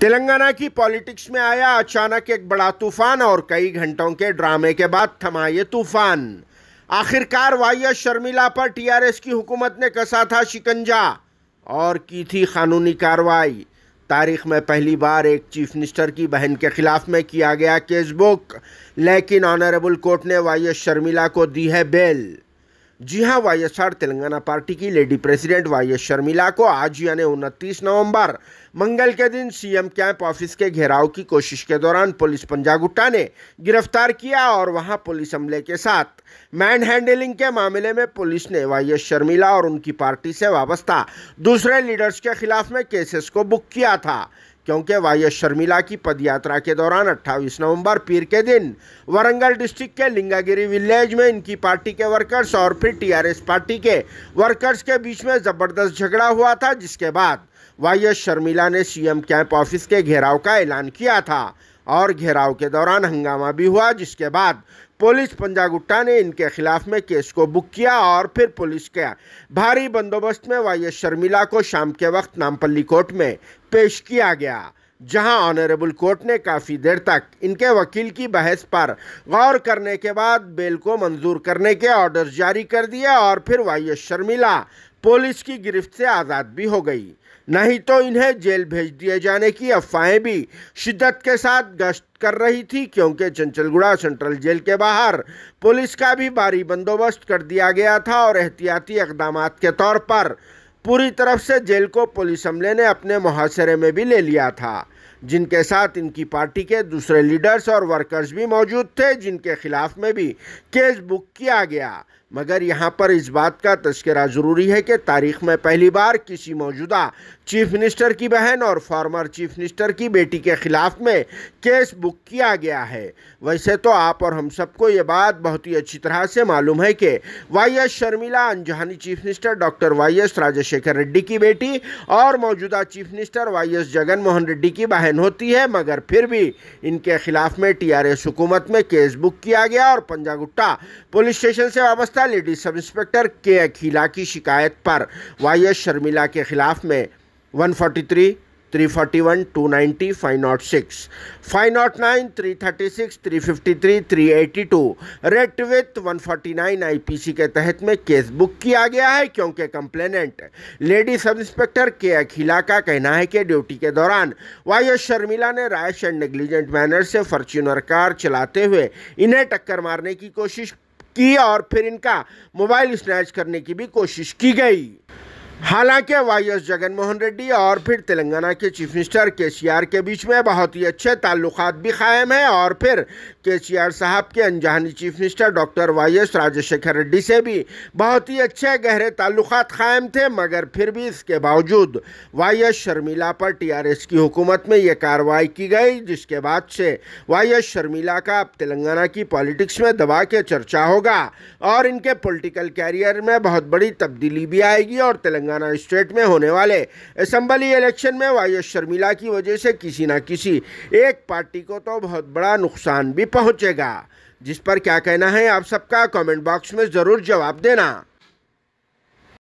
तेलंगाना की पॉलिटिक्स में आया अचानक एक बड़ा तूफान और कई घंटों के ड्रामे के बाद थमा ये तूफान आखिरकार वाइया शर्मिला पर टीआरएस की हुकूमत ने कसा था शिकंजा और की थी कानूनी कार्रवाई तारीख में पहली बार एक चीफ मिनिस्टर की बहन के खिलाफ में किया गया केस बुक लेकिन ऑनरेबल कोर्ट ने वाई शर्मिला को दी है बेल जी हां वाईएसआर तेलंगाना पार्टी की लेडी प्रेसिडेंट एस शर्मिला को आज यानी उनतीस नवंबर मंगल के दिन सीएम कैंप ऑफिस के घेराव की कोशिश के दौरान पुलिस पंजागुट्टा ने गिरफ्तार किया और वहां पुलिस हमले के साथ मैन हैंडलिंग के मामले में पुलिस ने एस शर्मिला और उनकी पार्टी से वाबस्ता दूसरे लीडर्स के खिलाफ में केसेस को बुक किया था क्योंकि वाई एस शर्मिला की पदयात्रा के दौरान 28 नवंबर पीर के दिन वरंगल डिस्ट्रिक्ट के लिंगागिरी विलेज में इनकी पार्टी के वर्कर्स और फिर टीआरएस पार्टी के वर्कर्स के बीच में ज़बरदस्त झगड़ा हुआ था जिसके बाद वाई एस शर्मिला ने सीएम कैंप ऑफिस के घेराव का ऐलान किया था और घेराव के दौरान हंगामा भी हुआ जिसके बाद पुलिस पंजागुट्टा ने इनके खिलाफ में केस को बुक किया और फिर पुलिस के भारी बंदोबस्त में वाई शर्मिला को शाम के वक्त नामपल्ली कोर्ट में पेश किया गया जहां ऑनरेबल कोर्ट ने काफ़ी देर तक इनके वकील की बहस पर गौर करने के बाद बेल को मंजूर करने के ऑर्डर जारी कर दिए और फिर वाई शर्मिला पुलिस की गिरफ्त से आज़ाद भी हो गई नहीं तो इन्हें जेल भेज दिए जाने की अफवाहें भी शिद्दत के साथ गश्त कर रही थी क्योंकि चंचलगुड़ा सेंट्रल जेल के बाहर पुलिस का भी भारी बंदोबस्त कर दिया गया था और एहतियाती इकदाम के तौर पर पूरी तरफ से जेल को पुलिस हमले ने अपने मुहासरे में भी ले लिया था जिनके साथ इनकी पार्टी के दूसरे लीडर्स और वर्कर्स भी मौजूद थे जिनके खिलाफ में भी केस बुक किया गया मगर यहाँ पर इस बात का तस्करा ज़रूरी है कि तारीख में पहली बार किसी मौजूदा चीफ मिनिस्टर की बहन और फॉर्मर चीफ मिनिस्टर की बेटी के ख़िलाफ़ में केस बुक किया गया है वैसे तो आप और हम सबको ये बात बहुत ही अच्छी तरह से मालूम है कि वाई एस शर्मिला अनजहानी chief minister doctor Y S Rajasekhar Reddy की बेटी और मौजूदा chief minister Y S Jagan Mohan Reddy की बहन बहन होती है मगर फिर भी इनके ख़िलाफ़ में टीआरएस हुकूमत में केस बुक किया गया और पंजागुट्टा पुलिस स्टेशन से वाबस्ता लेडीज सब इंस्पेक्टर के अखिला की शिकायत पर वाई एस शर्मिला के ख़िलाफ़ में 143 three forty one two ninety five nought six five nought nine three thirty six three fifty three three eighty two read with one forty nine I P C के तहत में केस बुक किया गया है क्योंकि कंप्लेनेंट लेडी सब इंस्पेक्टर के अखिला का कहना है कि ड्यूटी के दौरान वाई एस शर्मिला ने रैश एंड नेग्लिजेंट मैनर से फॉर्च्यूनर कार चलाते हुए इन्हें टक्कर मारने की कोशिश की और फिर इनका मोबाइल स्नैच करने की भी कोशिश की गई हालांकि वाई एस जगनमोहन रेड्डी और फिर तेलंगाना के चीफ मिनिस्टर आर के बीच में बहुत ही अच्छे ताल्लुक भी कायम हैं और फिर आर साहब के अनजानी chief minister doctor Y S Rajasekhar Reddy से भी बहुत ही अच्छे गहरे ताल्लुक कायम थे मगर फिर भी इसके बावजूद वाई एस शर्मिला पर टीआरएस की हुकूमत में ये कार्रवाई की गई जिसके बाद से वाई एस शर्मिला का अब तेलंगाना की पॉलिटिक्स में दबा के चर्चा होगा और इनके पोलिटिकल कैरियर में बहुत बड़ी तब्दीली भी आएगी और तेलंगाना तेलंगाना स्टेट में होने वाले असम्बली इलेक्शन में वाई शर्मिला की वजह से किसी न किसी एक पार्टी को तो बहुत बड़ा नुकसान भी पहुंचेगा जिस पर क्या कहना है आप सबका कमेंट बॉक्स में ज़रूर जवाब देना